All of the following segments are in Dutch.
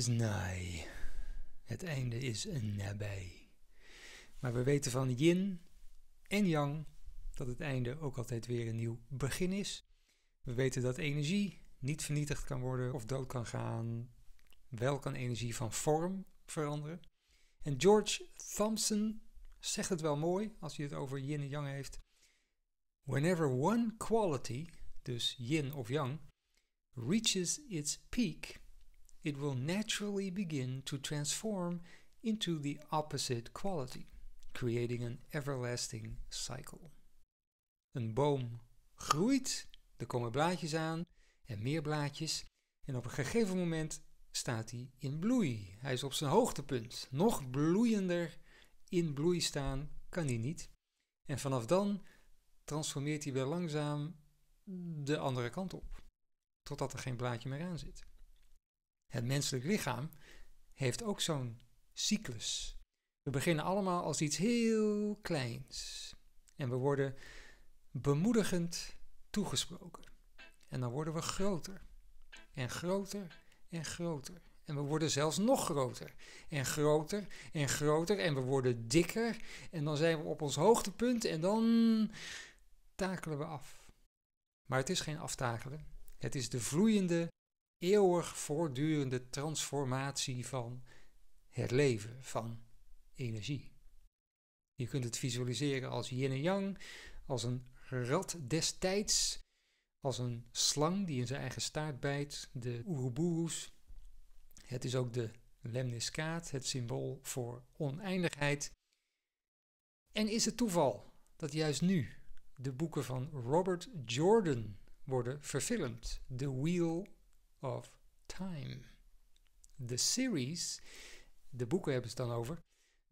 is Het einde is nabij. Maar we weten van yin en yang dat het einde ook altijd weer een nieuw begin is. We weten dat energie niet vernietigd kan worden of dood kan gaan. Wel kan energie van vorm veranderen. En George Thompson zegt het wel mooi als hij het over yin en yang heeft. Whenever one quality, dus yin of yang, reaches its peak, it will naturally begin to transform into the opposite quality, creating an everlasting cycle. Een boom groeit, er komen blaadjes aan en meer blaadjes, en op een gegeven moment staat hij in bloei. Hij is op zijn hoogtepunt. Nog bloeiender in bloei staan kan hij niet. En vanaf dan transformeert hij weer langzaam de andere kant op, totdat er geen blaadje meer aan zit. Het menselijk lichaam heeft ook zo'n cyclus. We beginnen allemaal als iets heel kleins en we worden bemoedigend toegesproken. En dan worden we groter en groter en groter. En we worden zelfs nog groter en groter en groter en we worden dikker en dan zijn we op ons hoogtepunt en dan takelen we af. Maar het is geen aftakelen, het is de vloeiende eeuwig voortdurende transformatie van het leven, van energie. Je kunt het visualiseren als yin en yang, als een rad destijds, als een slang die in zijn eigen staart bijt, de ouroboros. Het is ook de lemniskaat, het symbool voor oneindigheid. En is het toeval dat juist nu de boeken van Robert Jordan worden verfilmd? The Wheel of Time. The series, book boeken hebben ze dan over,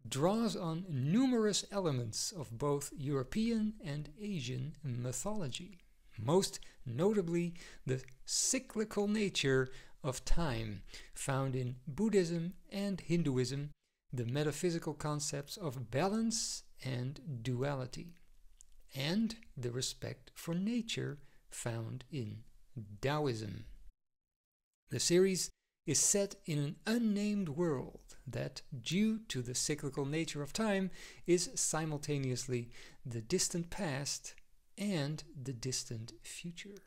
draws on numerous elements of both European and Asian mythology, most notably the cyclical nature of time found in Buddhism and Hinduism, the metaphysical concepts of balance and duality, and the respect for nature found in Taoism. The series is set in an unnamed world that, due to the cyclical nature of time, is simultaneously the distant past and the distant future.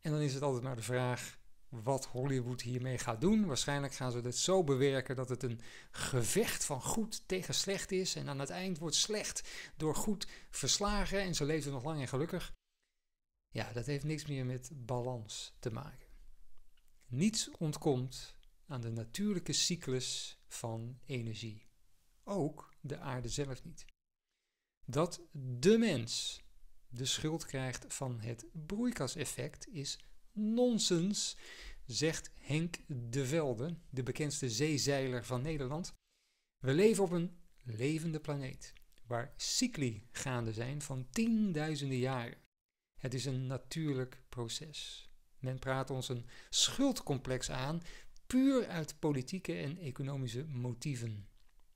En dan is het altijd maar de vraag wat Hollywood hiermee gaat doen. Waarschijnlijk gaan ze dit zo bewerken dat het een gevecht van goed tegen slecht is. En aan het eind wordt slecht door goed verslagen en ze leven nog lang en gelukkig. Ja, dat heeft niks meer met balans te maken. Niets ontkomt aan de natuurlijke cyclus van energie. Ook de aarde zelf niet. Dat de mens de schuld krijgt van het broeikaseffect is nonsens, zegt Henk de Velde, de bekendste zeezeiler van Nederland. We leven op een levende planeet, waar cycli gaande zijn van tienduizenden jaren. Het is een natuurlijk proces. Men praat ons een schuldcomplex aan, puur uit politieke en economische motieven.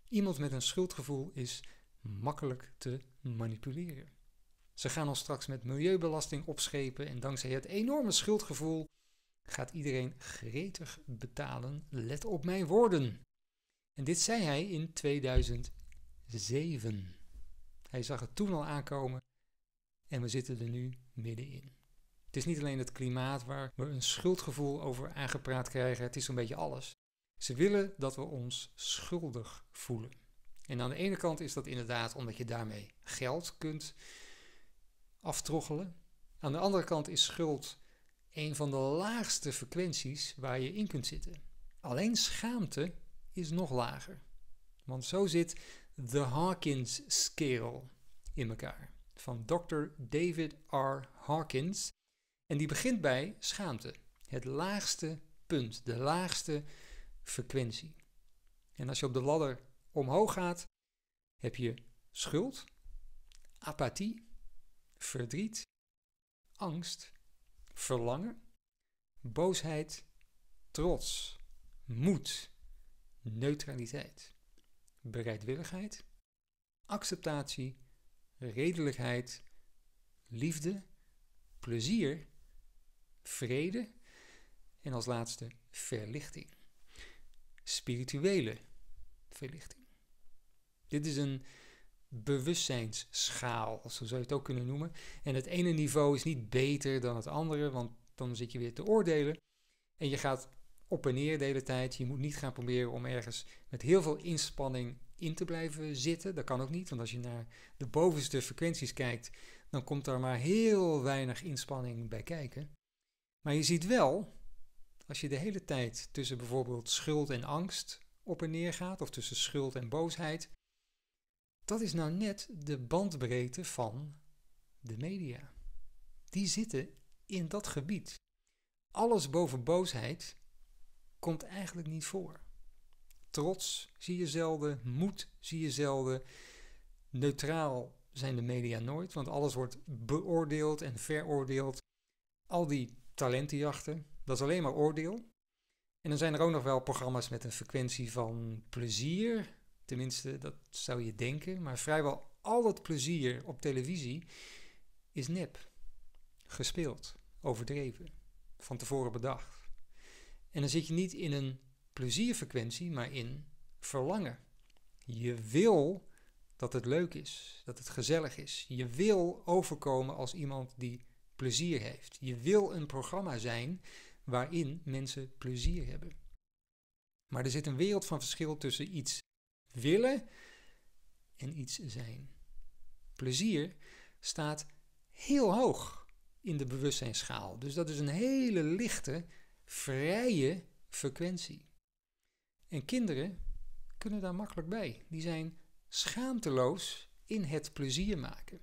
Iemand met een schuldgevoel is makkelijk te manipuleren. Ze gaan ons straks met milieubelasting opschepen en dankzij het enorme schuldgevoel gaat iedereen gretig betalen. Let op mijn woorden. En dit zei hij in 2007. Hij zag het toen al aankomen en we zitten er nu middenin. Het is niet alleen het klimaat waar we een schuldgevoel over aangepraat krijgen, het is een beetje alles. Ze willen dat we ons schuldig voelen. En aan de ene kant is dat inderdaad omdat je daarmee geld kunt aftroggelen. Aan de andere kant is schuld een van de laagste frequenties waar je in kunt zitten. Alleen schaamte is nog lager. Want zo zit de Hawkins Scale in elkaar. Van Dr. David R. Hawkins, en die begint bij schaamte. Het laagste punt, de laagste frequentie. En als je op de ladder omhoog gaat, heb je schuld, apathie, verdriet, angst, verlangen, boosheid, trots, moed, neutraliteit, bereidwilligheid, acceptatie, redelijkheid, liefde, plezier vrede en als laatste verlichting. Spirituele verlichting. Dit is een bewustzijnsschaal, zo zou je het ook kunnen noemen. En het ene niveau is niet beter dan het andere, want dan zit je weer te oordelen. En je gaat op en neer de hele tijd. Je moet niet gaan proberen om ergens met heel veel inspanning in te blijven zitten. Dat kan ook niet, want als je naar de bovenste frequenties kijkt, dan komt daar maar heel weinig inspanning bij kijken. Maar je ziet wel, als je de hele tijd tussen bijvoorbeeld schuld en angst op en neer gaat, of tussen schuld en boosheid, dat is nou net de bandbreedte van de media. Die zitten in dat gebied. Alles boven boosheid komt eigenlijk niet voor. Trots zie je zelden, moed zie je zelden, neutraal zijn de media nooit, want alles wordt beoordeeld en veroordeeld. Al die talentenjachten. Dat is alleen maar oordeel. En dan zijn er ook nog wel programma's met een frequentie van plezier. Tenminste, dat zou je denken. Maar vrijwel al het plezier op televisie is nep. Gespeeld, overdreven, van tevoren bedacht. En dan zit je niet in een plezierfrequentie, maar in verlangen. Je wil dat het leuk is, dat het gezellig is. Je wil overkomen als iemand die plezier heeft. Je wil een programma zijn waarin mensen plezier hebben. Maar er zit een wereld van verschil tussen iets willen en iets zijn. Plezier staat heel hoog in de bewustzijnsschaal. Dus dat is een hele lichte, vrije frequentie. En kinderen kunnen daar makkelijk bij. Die zijn schaamteloos in het plezier maken.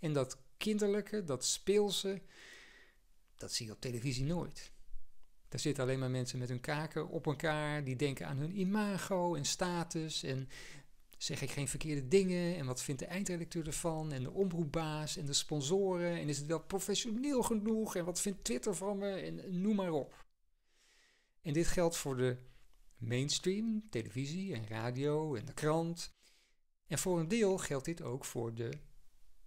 En dat kinderlijke, dat speelse, dat zie je op televisie nooit. Daar zitten alleen maar mensen met hun kaken op elkaar, die denken aan hun imago en status en zeg ik geen verkeerde dingen en wat vindt de eindredacteur ervan en de omroepbaas en de sponsoren en is het wel professioneel genoeg en wat vindt Twitter van me en noem maar op. En dit geldt voor de mainstream, televisie en radio en de krant. En voor een deel geldt dit ook voor de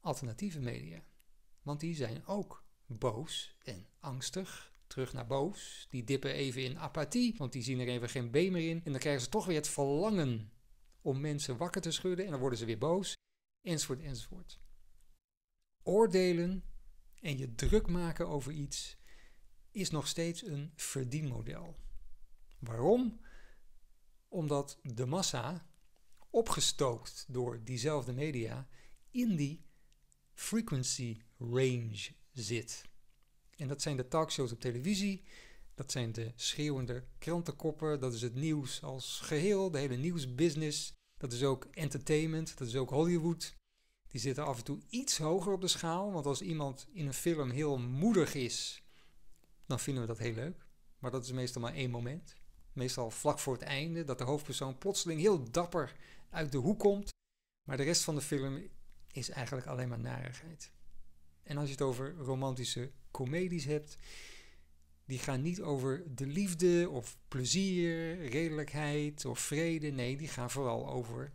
alternatieve media. Want die zijn ook boos en angstig. Terug naar boos. Die dippen even in apathie, want die zien er even geen been meer in. En dan krijgen ze toch weer het verlangen om mensen wakker te schudden. En dan worden ze weer boos. Enzovoort, enzovoort. Oordelen en je druk maken over iets is nog steeds een verdienmodel. Waarom? Omdat de massa, opgestookt door diezelfde media, in die frequency range zit. En dat zijn de talkshows op televisie, dat zijn de schreeuwende krantenkoppen, dat is het nieuws als geheel, de hele nieuwsbusiness. Dat is ook entertainment, dat is ook Hollywood. Die zitten af en toe iets hoger op de schaal, want als iemand in een film heel moedig is, dan vinden we dat heel leuk. Maar dat is meestal maar één moment. Meestal vlak voor het einde, dat de hoofdpersoon plotseling heel dapper uit de hoek komt. Maar de rest van de film is eigenlijk alleen maar narigheid. En als je het over romantische comedies hebt, die gaan niet over de liefde of plezier, redelijkheid of vrede. Nee, die gaan vooral over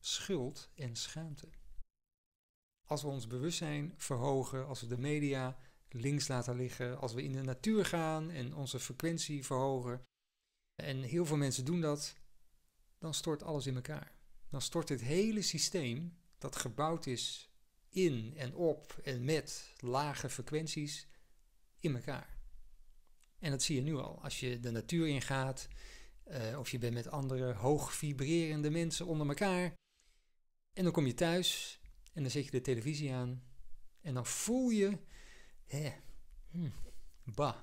schuld en schaamte. Als we ons bewustzijn verhogen, als we de media links laten liggen, als we in de natuur gaan en onze frequentie verhogen, en heel veel mensen doen dat, dan stort alles in elkaar. Dan stort het hele systeem dat gebouwd is in en op en met lage frequenties in elkaar. En dat zie je nu al. Als je de natuur ingaat, uh, of je bent met andere hoog vibrerende mensen onder elkaar. En dan kom je thuis en dan zet je de televisie aan. En dan voel je, hè, hmm, bah,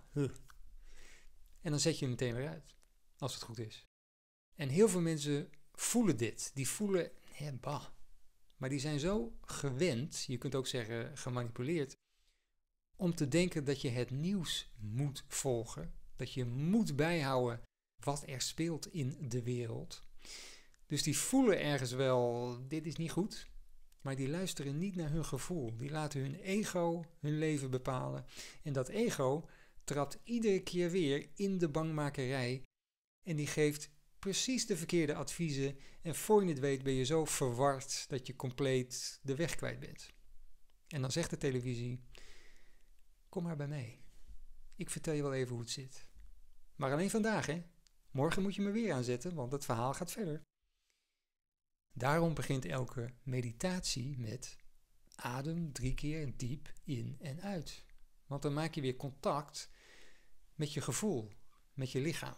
En dan zet je hem meteen weer uit, als het goed is. En heel veel mensen voelen dit. Die voelen, hè, bah, maar die zijn zo gewend, je kunt ook zeggen gemanipuleerd, om te denken dat je het nieuws moet volgen. Dat je moet bijhouden wat er speelt in de wereld. Dus die voelen ergens wel, dit is niet goed. Maar die luisteren niet naar hun gevoel. Die laten hun ego hun leven bepalen. En dat ego trapt iedere keer weer in de bangmakerij. En die geeft precies de verkeerde adviezen en voor je het weet ben je zo verward dat je compleet de weg kwijt bent. En dan zegt de televisie: Kom maar bij mij. Ik vertel je wel even hoe het zit. Maar alleen vandaag, hè? Morgen moet je me weer aanzetten, want het verhaal gaat verder. Daarom begint elke meditatie met adem drie keer diep in en uit. Want dan maak je weer contact met je gevoel, met je lichaam.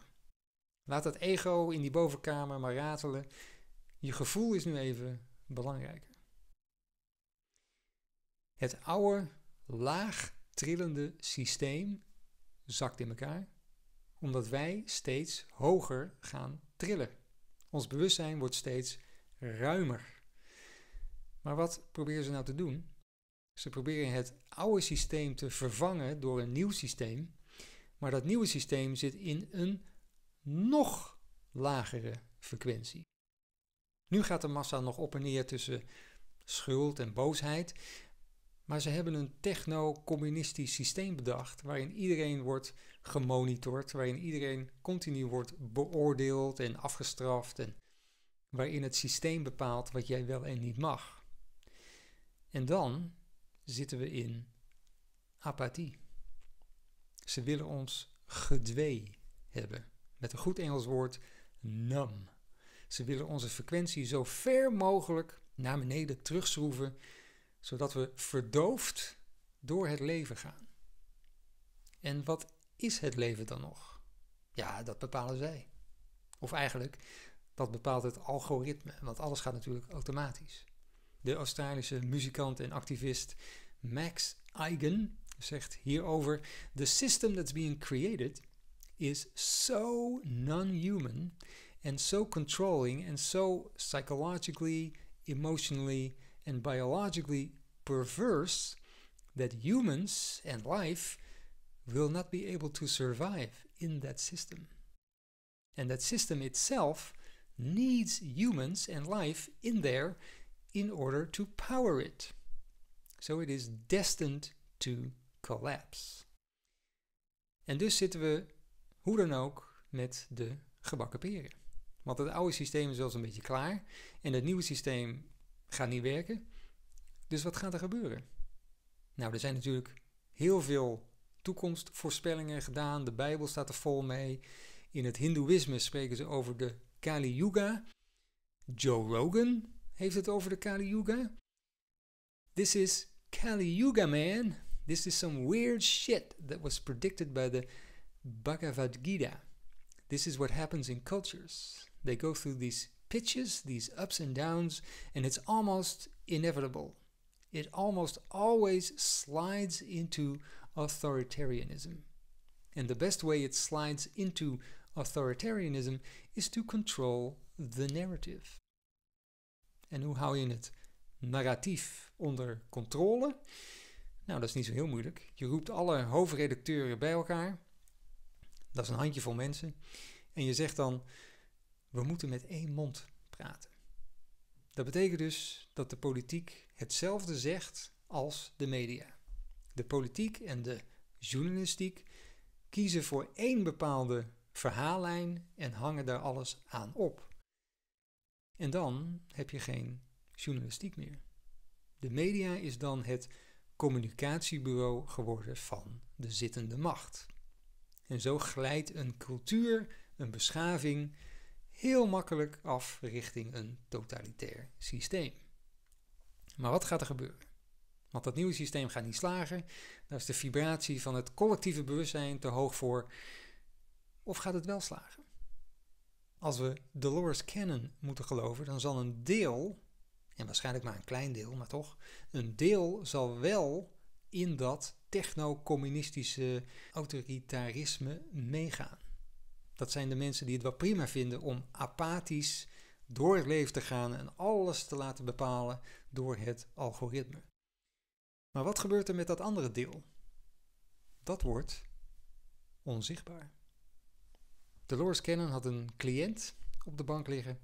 Laat dat ego in die bovenkamer maar ratelen. Je gevoel is nu even belangrijker. Het oude, laag trillende systeem zakt in elkaar, omdat wij steeds hoger gaan trillen. Ons bewustzijn wordt steeds ruimer. Maar wat proberen ze nou te doen? Ze proberen het oude systeem te vervangen door een nieuw systeem, maar dat nieuwe systeem zit in een nog lagere frequentie. Nu gaat de massa nog op en neer tussen schuld en boosheid, maar ze hebben een techno-communistisch systeem bedacht waarin iedereen wordt gemonitord, waarin iedereen continu wordt beoordeeld en afgestraft en waarin het systeem bepaalt wat jij wel en niet mag. En dan zitten we in apathie. Ze willen ons gedwee hebben met een goed Engels woord, num. Ze willen onze frequentie zo ver mogelijk naar beneden terugschroeven, zodat we verdoofd door het leven gaan. En wat is het leven dan nog? Ja, dat bepalen zij. Of eigenlijk, dat bepaalt het algoritme, want alles gaat natuurlijk automatisch. De Australische muzikant en activist Max Eigen zegt hierover: The system that's being created is so non human and so controlling and so psychologically, emotionally, and biologically perverse that humans and life will not be able to survive in that system. And that system itself needs humans and life in there in order to power it. so it is destined to collapse. En dus zitten we Hoe dan ook met de gebakken peren. Want het oude systeem is wel eens een beetje klaar en het nieuwe systeem gaat niet werken. Dus wat gaat er gebeuren? Nou, er zijn natuurlijk heel veel toekomstvoorspellingen gedaan. De Bijbel staat er vol mee. In het Hindoeïsme spreken ze over de Kali Yuga. Joe Rogan heeft het over de Kali Yuga. This is Kali Yuga, man. This is some weird shit that was predicted by the Bhagavad Gita. This is what happens in cultures. They go through these pitches, these ups and downs, and it's almost inevitable. It almost always slides into authoritarianism. And the best way it slides into authoritarianism is to control the narrative. En hoe hou je het narratief onder controle? Nou, dat is niet zo heel moeilijk. Je roept alle hoofdredacteuren bij elkaar Dat is een handjevol mensen. En je zegt dan, we moeten met één mond praten. Dat betekent dus dat de politiek hetzelfde zegt als de media. De politiek en de journalistiek kiezen voor één bepaalde verhaallijn en hangen daar alles aan op. En dan heb je geen journalistiek meer. De media is dan het communicatiebureau geworden van de zittende macht. En zo glijdt een cultuur, een beschaving, heel makkelijk af richting een totalitair systeem. Maar wat gaat er gebeuren? Want dat nieuwe systeem gaat niet slagen. Daar is de vibratie van het collectieve bewustzijn te hoog voor. Of gaat het wel slagen? Als we Dolores Cannon moeten geloven, dan zal een deel, en waarschijnlijk maar een klein deel, maar toch, een deel zal wel in dat techno-communistische autoritarisme meegaan. Dat zijn de mensen die het wel prima vinden om apathisch door het leven te gaan en alles te laten bepalen door het algoritme. Maar wat gebeurt er met dat andere deel? Dat wordt onzichtbaar. Dolores Cannon had een cliënt op de bank liggen.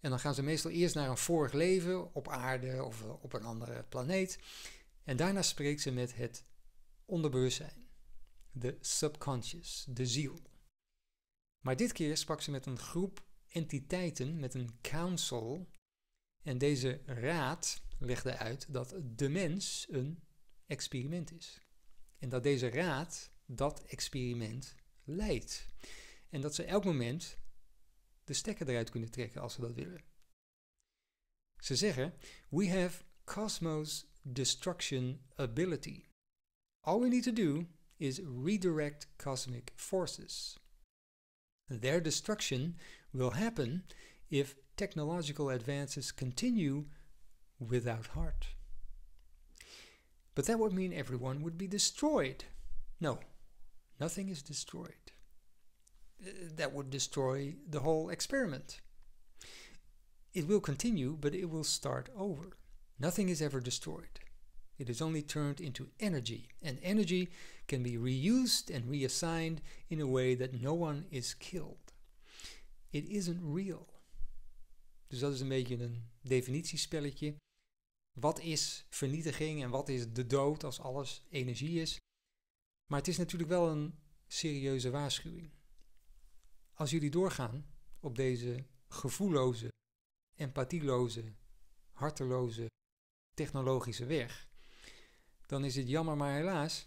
En dan gaan ze meestal eerst naar een vorig leven op aarde of op een andere planeet. En daarna spreekt ze met het onderbewustzijn, de subconscious, de ziel. Maar dit keer sprak ze met een groep entiteiten, met een council. En deze raad legde uit dat de mens een experiment is. En dat deze raad dat experiment leidt. En dat ze elk moment de stekker eruit kunnen trekken als ze dat willen. Ze zeggen: We have cosmos destruction ability. All we need to do is redirect cosmic forces. Their destruction will happen if technological advances continue without heart. But that would mean everyone would be destroyed. No, nothing is destroyed. Uh, that would destroy the whole experiment. It will continue, but it will start over. Nothing is ever destroyed. It is only turned into energy, and energy can be reused and reassigned in a way that no one is killed. It isn't real. Dus dat is een beetje een definitiespelletje. Wat is vernietiging en wat is de dood als alles energie is? Maar het is natuurlijk wel een serieuze waarschuwing. Als jullie doorgaan op deze gevoelloze, empathieloze, harteloze technologische weg, dan is het jammer maar helaas.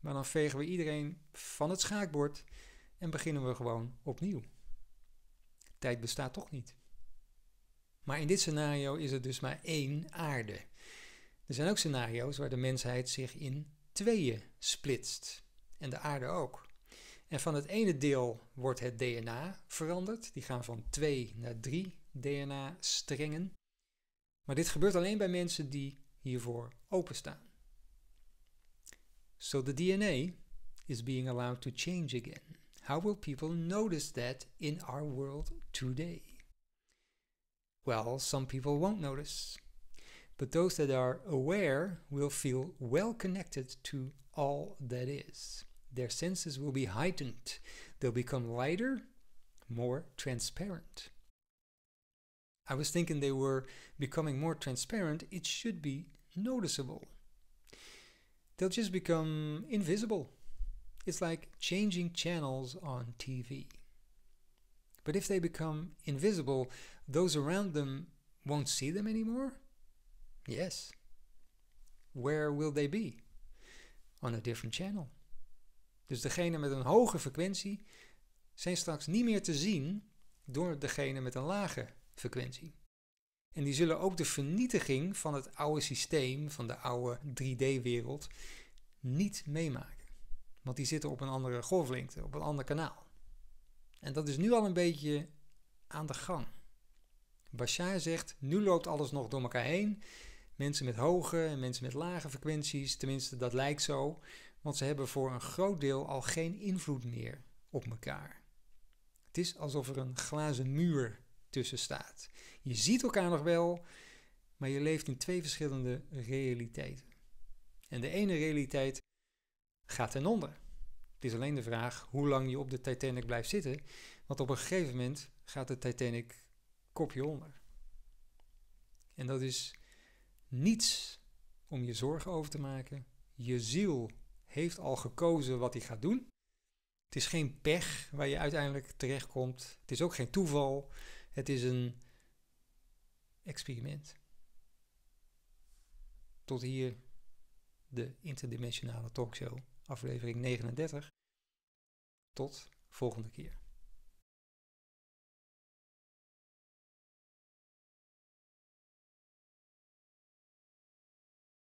Maar dan vegen we iedereen van het schaakbord en beginnen we gewoon opnieuw. Tijd bestaat toch niet. Maar in dit scenario is er dus maar één aarde. Er zijn ook scenario's waar de mensheid zich in tweeën splitst. En de aarde ook. En van het ene deel wordt het DNA veranderd. Die gaan van 2 naar 3 DNA-strengen. Maar dit gebeurt alleen bij mensen die hiervoor openstaan. So the DNA is being allowed to change again. How will people notice that in our world today? Well, some people won't notice, but those that are aware will feel well connected to all that is. Their senses will be heightened, they'll become lighter, more transparent. I was thinking they were becoming more transparent, it should be noticeable. They'll just become invisible. It's like changing channels on TV. But if they become invisible, those around them won't see them anymore? Yes. Where will they be? On a different channel. Dus degene met een hoge frequentie zijn straks niet meer te zien door degene met een lage frequentie. En die zullen ook de vernietiging van het oude systeem, van de oude 3D-wereld, niet meemaken. Want die zitten op een andere golflengte, op een ander kanaal. En dat is nu al een beetje aan de gang. Bashar zegt, nu loopt alles nog door elkaar heen. Mensen met hoge en mensen met lage frequenties, tenminste dat lijkt zo. Want ze hebben voor een groot deel al geen invloed meer op elkaar. Het is alsof er een glazen muur tussen staat. Je ziet elkaar nog wel, maar je leeft in twee verschillende realiteiten. En de ene realiteit gaat ten onder. Het is alleen de vraag hoe lang je op de Titanic blijft zitten, want op een gegeven moment gaat de Titanic kopje onder. En dat is niets om je zorgen over te maken. Je ziel heeft al gekozen wat hij gaat doen. Het is geen pech waar je uiteindelijk terechtkomt. Het is ook geen toeval. Het is een experiment. Tot hier de interdimensionale talkshow, aflevering 39. Tot volgende keer.